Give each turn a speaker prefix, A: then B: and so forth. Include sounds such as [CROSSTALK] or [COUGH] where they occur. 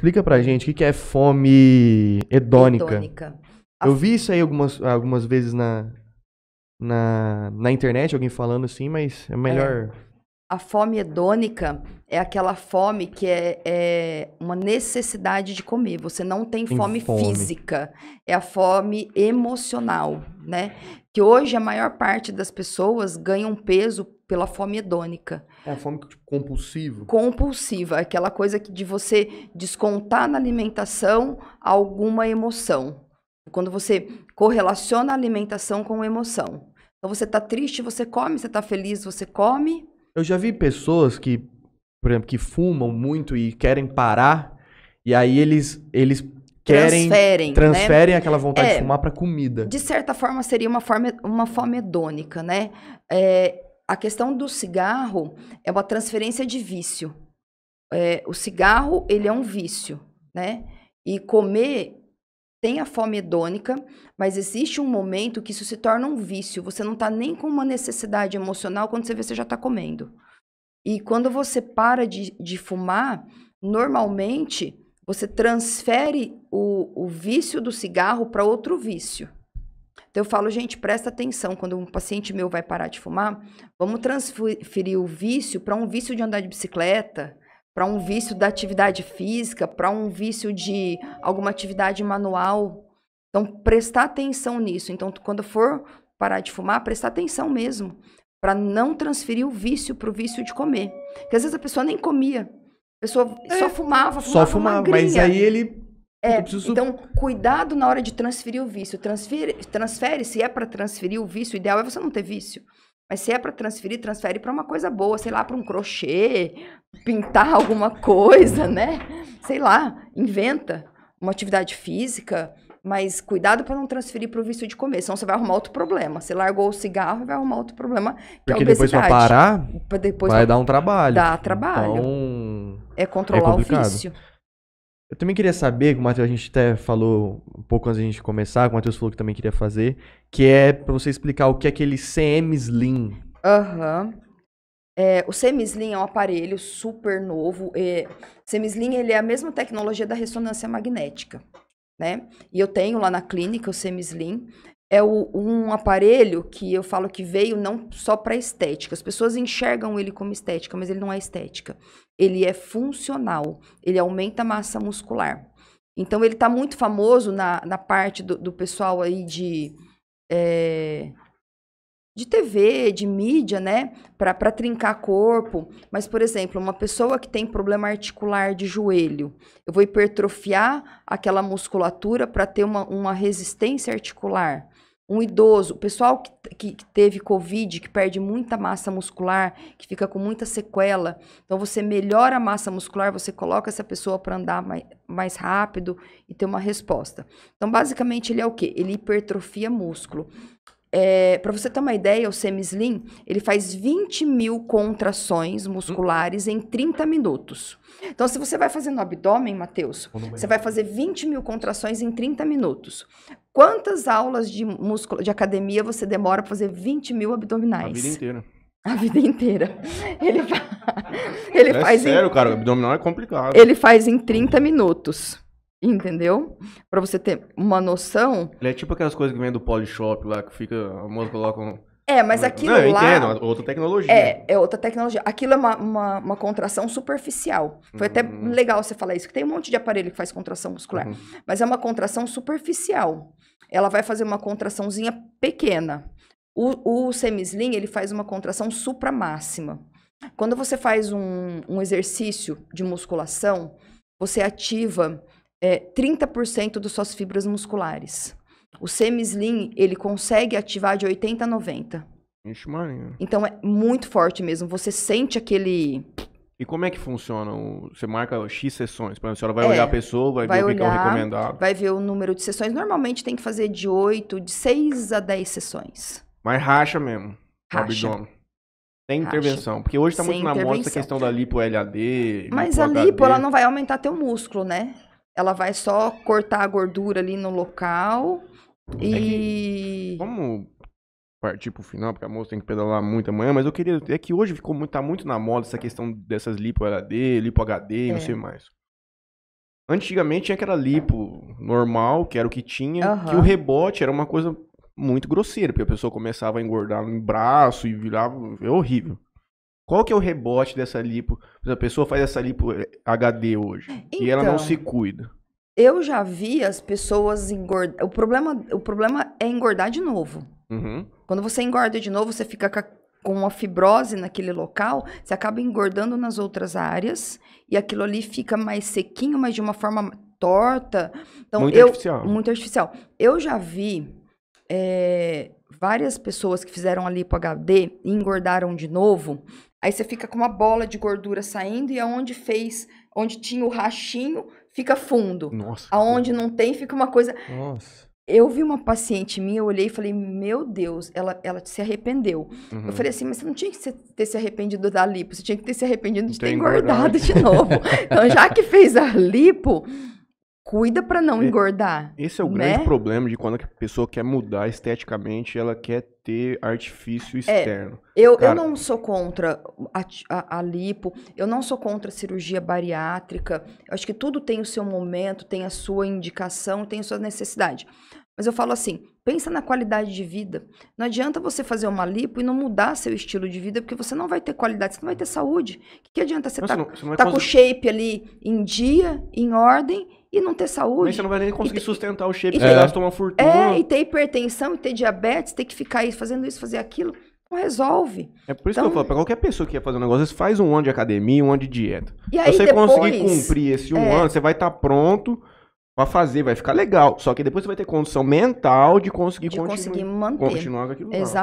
A: explica pra gente o que é fome hedônica. hedônica. Eu vi isso aí algumas, algumas vezes na, na, na internet, alguém falando assim, mas é melhor. É.
B: A fome hedônica é aquela fome que é, é uma necessidade de comer. Você não tem, tem fome, fome, física, é a fome emocional, né? Que hoje a maior parte das pessoas ganham peso pela fome hedônica. É a fome tipo, compulsiva. Compulsiva, é aquela coisa que de você descontar na alimentação alguma emoção. Quando você correlaciona a alimentação com emoção. Então você tá triste, você come, você tá feliz, você come.
A: Eu já vi pessoas que, por exemplo, que fumam muito e querem parar, e aí eles, eles querem transferem, né? transferem né? aquela é. vontade é, de fumar para comida. De
B: certa forma seria uma forma uma fome hedônica, né? É, a questão do cigarro é uma transferência de vício. É, o cigarro ele é um vício, né? E comer tem a fome hedônica, mas existe um momento que isso se torna um vício. Você não está nem com uma necessidade emocional quando você vê você já está comendo. E quando você para de, de fumar, normalmente você transfere o, o vício do cigarro para outro vício. Então eu falo, gente, presta atenção. Quando um paciente meu vai parar de fumar, vamos transferir o vício para um vício de andar de bicicleta, para um vício da atividade física, para um vício de alguma atividade manual. Então, prestar atenção nisso. Então, quando for parar de fumar, prestar atenção mesmo, para não transferir o vício para o vício de comer. Porque às vezes a pessoa nem comia, a pessoa é, só fumava, fumava, só fumava, mas aí ele é, preciso... então cuidado na hora de transferir o vício. Transfere, transfere se é para transferir o vício, o ideal é você não ter vício. Mas se é para transferir, transfere para uma coisa boa, sei lá, para um crochê, pintar [LAUGHS] alguma coisa, né? Sei lá, inventa uma atividade física, mas cuidado para não transferir para o vício de comer, senão você vai arrumar outro problema. Você largou o cigarro, vai arrumar outro problema. É Porque é depois vai parar, depois vai, vai dar um
A: trabalho. Dá trabalho.
B: Então, é, é controlar é o vício.
A: Eu também queria saber, o Matheus, a gente até falou um pouco antes da gente começar, o Matheus falou que também queria fazer, que é para você explicar o que é aquele CM Slim.
B: Aham. Uhum. É, o CM Slim é um aparelho super novo. É, CM Slim ele é a mesma tecnologia da ressonância magnética, né? E eu tenho lá na clínica o CM Slim é o, um aparelho que eu falo que veio não só para estética. As pessoas enxergam ele como estética, mas ele não é estética. Ele é funcional, ele aumenta a massa muscular. Então ele está muito famoso na, na parte do, do pessoal aí de. É, de TV, de mídia, né? Para trincar corpo. Mas, por exemplo, uma pessoa que tem problema articular de joelho, eu vou hipertrofiar aquela musculatura para ter uma, uma resistência articular um idoso, o pessoal que, que, teve Covid, que perde muita massa muscular, que fica com muita sequela. Então, você melhora a massa muscular, você coloca essa pessoa para andar mais, mais rápido e ter uma resposta. Então, basicamente, ele é o quê? Ele hipertrofia músculo. É, para você ter uma ideia, o semislim, ele faz 20 mil contrações musculares em 30 minutos. Então, se você vai fazer no abdômen, Matheus, você vai fazer 20 mil contrações em 30 minutos. Quantas aulas de, músculo, de academia você demora para fazer 20 mil abdominais? A vida inteira. A vida inteira. Ele, fa... [LAUGHS] ele é faz. Sério, em... cara, o abdominal é complicado. Ele faz em 30 minutos. Entendeu? Pra você ter uma noção.
A: Ele é tipo aquelas coisas que vem do Polishop lá, que fica. A moça coloca um.
B: É, mas aquilo Não, eu lá... entendo, é outra
A: tecnologia. É,
B: é outra tecnologia. Aquilo é uma, uma, uma contração superficial. Foi uhum. até legal você falar isso, que tem um monte de aparelho que faz contração muscular. Uhum. Mas é uma contração superficial. Ela vai fazer uma contraçãozinha pequena. O, o semislim, ele faz uma contração supramáxima. Quando você faz um, um exercício de musculação, você ativa é, 30% das suas fibras musculares. O semi-slim, ele consegue ativar de 80% a 90%.
A: Ixi, marinho.
B: Então é muito forte mesmo. Você sente aquele. E como
A: é que funciona? Você marca X sessões. Para a senhora vai é, olhar a pessoa, vai, vai ver o que é o recomendado.
B: Vai ver o número de sessões. Normalmente tem que fazer de 8, de 6 a 10 sessões.
A: Mas racha mesmo. Racha. abdômen. Sem intervenção. Porque hoje está muito na moda essa questão da lipo LAD. Mas a lipo, ela não
B: vai aumentar teu músculo, né? Ela vai só cortar a gordura ali no local e. É vamos
A: partir pro final, porque a moça tem que pedalar muito amanhã, mas eu queria. É que hoje ficou muito, tá muito na moda essa questão dessas lipo LAD, lipo HD, é. não sei mais. Antigamente tinha aquela lipo normal, que era o que tinha, uhum. que o rebote era uma coisa muito grosseira, porque a pessoa começava a engordar no braço e virava. É horrível. Qual que é o rebote dessa lipo? A pessoa faz essa lipo HD eh, hoje então, e ela não então, se cuida.
B: Eu já vi as pessoas engordar. O problema, o problema é engordar de novo. Uhum. Quando você engorda de novo, você fica com uma fibrose naquele local, você acaba engordando nas outras áreas e aquilo ali fica mais sequinho, mas de uma forma torta. Então, muito eu, artificial. Né? Muito artificial. Eu já vi é, várias pessoas que fizeram a lipo HD e engordaram de novo Aí você fica com uma bola de gordura saindo e aonde fez, onde tinha o rachinho, fica fundo. Nossa. Aonde não tem, fica uma coisa.
A: Nossa.
B: Eu vi uma paciente minha, eu olhei e falei, meu Deus, ela, ela se arrependeu. Uhum. Eu falei assim, mas você não tinha que ter se arrependido da lipo, você tinha que ter se arrependido de ter engordado, engordado de novo. [LAUGHS] então, já que fez a lipo, cuida para não engordar. Esse é o né? grande
A: problema de quando a pessoa quer mudar esteticamente, ela quer ter artifício é, externo. É, eu, Cara, eu não
B: sou contra a, a, a, lipo, eu não sou contra a cirurgia bariátrica. Eu acho que tudo tem o seu momento, tem a sua indicação, tem a sua necessidade. Mas eu falo assim, pensa na qualidade de vida. Não adianta você fazer uma lipo e não mudar seu estilo de vida, porque você não vai ter qualidade, você não vai ter saúde. O que, que adianta você estar tá, tá com o shape ali em dia, em ordem, e não ter saúde. Mas você não vai nem conseguir sustentar o shape, você é. gasta uma fortuna. É, e ter hipertensão, e ter diabetes, ter que ficar aí fazendo isso, fazer aquilo, não resolve.
A: É por isso então, que eu então falo, pra qualquer pessoa que quer fazer um negócio, você faz um ano de academia, um ano de dieta. E aí, se você depois, conseguir cumprir esse um é, ano, você vai estar tá pronto para fazer, vai ficar legal. Só que depois você vai ter condição mental de conseguir, de continuar, conseguir manter. continuar com aquilo. Exatamente.